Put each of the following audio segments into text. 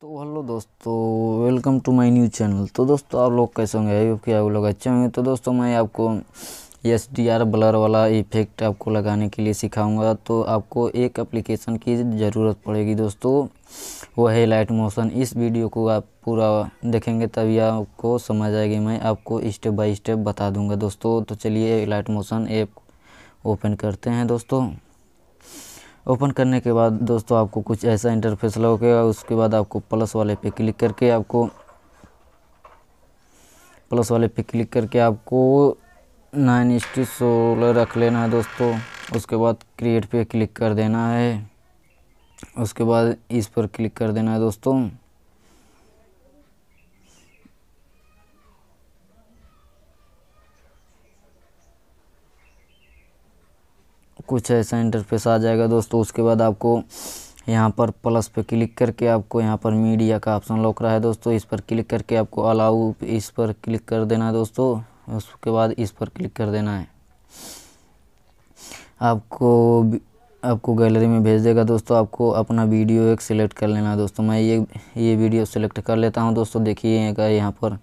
तो हेलो दोस्तों welcome to my new channel तो दोस्तों आप लोग कैसे होंगे आई कि आप लोग अच्छे होंगे तो दोस्तों मैं आपको एस डी आर ब्लर वाला इफेक्ट आपको लगाने के लिए सिखाऊंगा तो आपको एक एप्लीकेशन की ज़रूरत पड़ेगी दोस्तों वो है लाइट मोशन इस वीडियो को आप पूरा देखेंगे तभी आपको समझ आएगी मैं आपको स्टेप बाई स्टेप बता दूँगा दोस्तों तो चलिए लाइट मोशन ऐप ओपन करते हैं दोस्तों ओपन करने के बाद दोस्तों आपको कुछ ऐसा इंटरफेस लगेगा उसके बाद आपको प्लस वाले पे क्लिक करके आपको प्लस वाले पे क्लिक करके आपको नाइन इंस्टी सोलर रख लेना है दोस्तों उसके बाद क्रिएट पे क्लिक कर देना है उसके बाद इस पर क्लिक कर देना है दोस्तों कुछ ऐसा इंटरफेस आ जाएगा दोस्तों उसके बाद आपको यहाँ पर प्लस पे क्लिक करके आपको यहाँ पर मीडिया का ऑप्शन लौक रहा है दोस्तों इस पर क्लिक करके आपको अलाउ इस पर क्लिक कर देना है दोस्तों उसके बाद इस पर क्लिक कर देना है आपको आपको गैलरी में भेज देगा दोस्तों आपको अपना वीडियो एक सिलेक्ट कर लेना है दोस्तों मैं ये ये वीडियो सिलेक्ट कर लेता हूँ दोस्तों देखिएगा यहाँ पर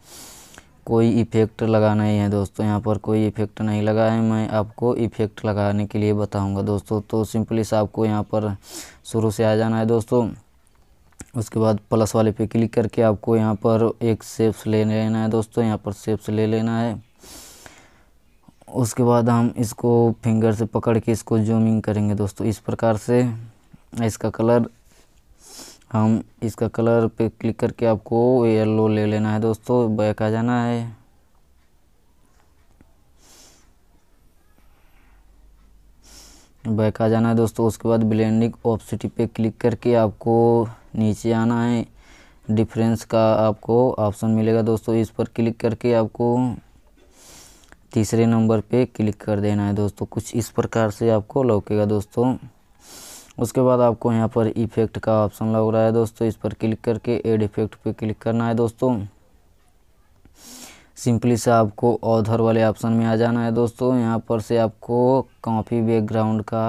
कोई इफ़ेक्ट लगा नहीं है दोस्तों यहाँ पर कोई इफ़ेक्ट नहीं लगा है मैं आपको इफ़ेक्ट लगाने के लिए बताऊँगा दोस्तों तो सिंपली से आपको यहाँ पर शुरू से आ जाना है दोस्तों उसके बाद प्लस वाले पे क्लिक करके आपको यहाँ पर एक सेप्स ले लेना है दोस्तों यहाँ पर सेप्स ले लेना है उसके बाद हम इसको फिंगर से पकड़ के इसको जूमिंग करेंगे दोस्तों इस प्रकार से इसका कलर हम इसका कलर पे क्लिक करके आपको येलो ले लेना है दोस्तों बैक आ जाना है बैक आ जाना है दोस्तों उसके बाद ब्लेंडिंग ऑप्सिटी पे क्लिक करके आपको नीचे आना है डिफरेंस का आपको ऑप्शन मिलेगा दोस्तों इस पर क्लिक करके आपको तीसरे नंबर पे क्लिक कर देना है दोस्तों कुछ इस प्रकार से आपको लौकेगा दोस्तों उसके बाद आपको यहाँ पर इफेक्ट का ऑप्शन लग रहा है दोस्तों इस पर क्लिक करके एड इफेक्ट पे क्लिक करना है दोस्तों सिंपली से आपको ऑधर वाले ऑप्शन में आ जाना है दोस्तों यहाँ पर से आपको कॉपी बैकग्राउंड का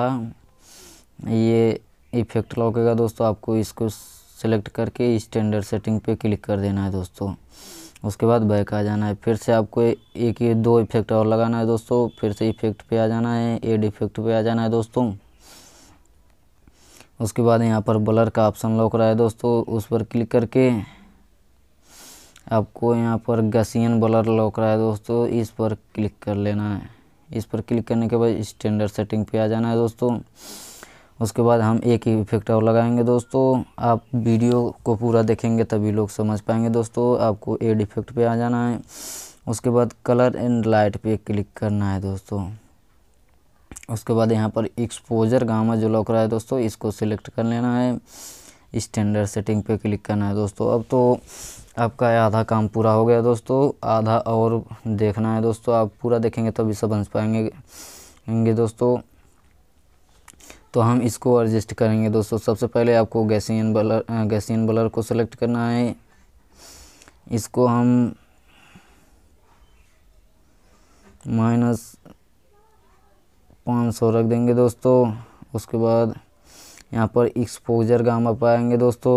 ये इफेक्ट लगेगा दोस्तों आपको इसको सेलेक्ट करके स्टैंडर्ड सेटिंग पे क्लिक कर देना है दोस्तों उसके बाद बैक आ जाना है फिर से आपको एक ये दो इफेक्ट और लगाना है दोस्तों फिर से इफेक्ट पे आ जाना है एड इफेक्ट पे आ जाना है दोस्तों उसके बाद यहाँ पर ब्लर का ऑप्शन लॉक रहा है दोस्तों उस पर क्लिक करके आपको यहाँ पर गसियन ब्लर लॉक रहा है दोस्तों इस पर क्लिक कर लेना है इस पर क्लिक करने के बाद स्टैंडर्ड सेटिंग पे आ जाना है दोस्तों उसके बाद हम एक ही इफेक्ट और लगाएंगे दोस्तों आप वीडियो को पूरा देखेंगे तभी लोग समझ पाएंगे दोस्तों आपको एड इफेक्ट पे आ जाना है उसके बाद कलर एंड लाइट पे क्लिक करना है दोस्तों उसके बाद यहाँ पर एक्सपोजर गामा जो लग रहा है दोस्तों इसको सिलेक्ट कर लेना है स्टैंडर्ड सेटिंग पे क्लिक करना है दोस्तों अब तो आपका आधा काम पूरा हो गया दोस्तों आधा और देखना है दोस्तों आप पूरा देखेंगे तभी तो सब हंस पाएंगे दोस्तों तो हम इसको एडजस्ट करेंगे दोस्तों सबसे पहले आपको गैसियन बलर गैसियन बलर को सिलेक्ट करना है इसको हम माइनस पाँच सौ रख देंगे दोस्तों उसके बाद यहाँ पर एक्सपोजर गामा आएंगे दोस्तों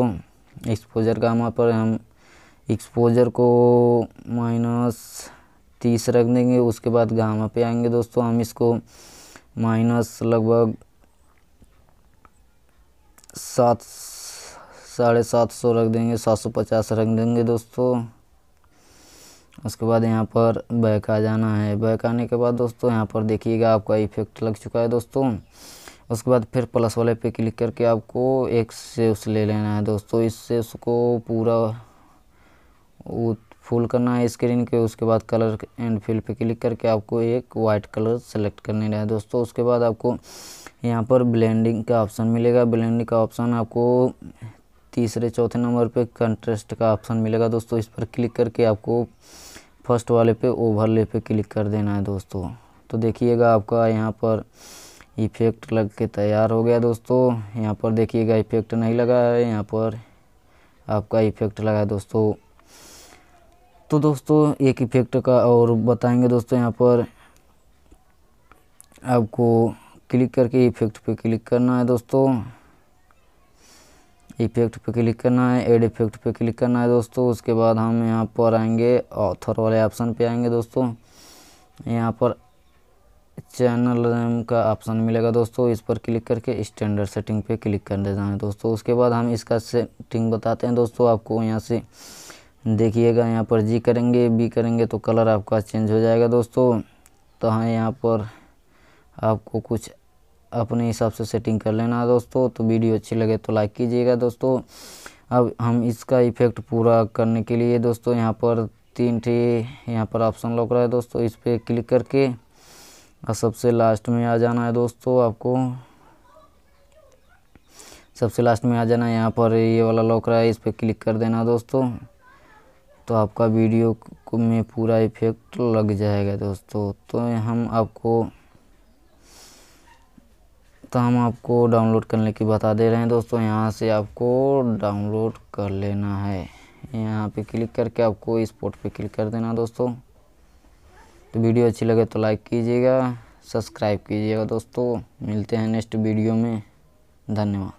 एक्सपोजर गामा पर हम एक्सपोजर को माइनस तीस रख देंगे उसके बाद गामा पे आएंगे दोस्तों हम इसको माइनस लगभग सात साढ़े सात सौ रख देंगे सात सौ पचास रख देंगे दोस्तों उसके बाद यहाँ पर बैक आ जाना है बैक आने के बाद दोस्तों यहाँ पर देखिएगा आपका इफेक्ट लग चुका है दोस्तों उसके बाद फिर प्लस वाले पे क्लिक करके आपको एक से उस ले लेना है दोस्तों इससे उसको पूरा फुल करना है स्क्रीन के उसके बाद कलर एंड फिल पे क्लिक करके आपको एक वाइट कलर सेलेक्ट करने है दोस्तों उसके बाद आपको यहाँ पर ब्लेंडिंग का ऑप्शन मिलेगा ब्लेंडिंग का ऑप्शन आपको तीसरे चौथे नंबर पे कंट्रेस्ट का ऑप्शन मिलेगा दोस्तों इस पर क्लिक करके आपको फर्स्ट वाले पे ओवरले पे क्लिक कर देना है दोस्तों तो देखिएगा आपका यहाँ पर इफ़ेक्ट लग के तैयार हो गया दोस्तों यहाँ पर देखिएगा इफ़ेक्ट नहीं लगा है यहाँ पर आपका इफ़ेक्ट लगा है दोस्तों तो दोस्तों एक इफ़ेक्ट का और बताएंगे दोस्तों यहाँ पर आपको क्लिक करके इफ़ेक्ट पे क्लिक करना है दोस्तों इफेक्ट पे क्लिक करना है एड इफेक्ट पे क्लिक करना है दोस्तों उसके बाद हम यहाँ पर आएंगे ऑथर वाले ऑप्शन पे आएंगे दोस्तों यहाँ पर चैनल रैम का ऑप्शन मिलेगा दोस्तों इस पर क्लिक करके स्टैंडर्ड सेटिंग पे क्लिक कर देना है दोस्तों उसके बाद हम इसका सेटिंग बताते हैं दोस्तों आपको यहाँ से देखिएगा यहाँ पर जी करेंगे बी करेंगे तो कलर आपका चेंज हो जाएगा दोस्तों तो हाँ यहाँ पर आपको कुछ अपने हिसाब से सेटिंग कर लेना दोस्तों तो वीडियो अच्छी लगे तो लाइक कीजिएगा दोस्तों अब हम इसका इफेक्ट पूरा करने के लिए दोस्तों यहाँ पर तीन ठी यहाँ पर ऑप्शन लग रहा है दोस्तों इस पर क्लिक करके और सबसे लास्ट में आ जाना है दोस्तों आपको सबसे लास्ट में आ जाना है यहाँ पर ये वाला लॉक रहा है इस पर क्लिक कर देना दोस्तों तो आपका वीडियो में पूरा इफेक्ट लग जाएगा दोस्तों तो हम आपको तो हम आपको डाउनलोड करने की बता दे रहे हैं दोस्तों यहाँ से आपको डाउनलोड कर लेना है यहाँ पे क्लिक करके आपको इस पोर्ट पे क्लिक कर देना दोस्तों तो वीडियो अच्छी लगे तो लाइक कीजिएगा सब्सक्राइब कीजिएगा दोस्तों मिलते हैं नेक्स्ट वीडियो में धन्यवाद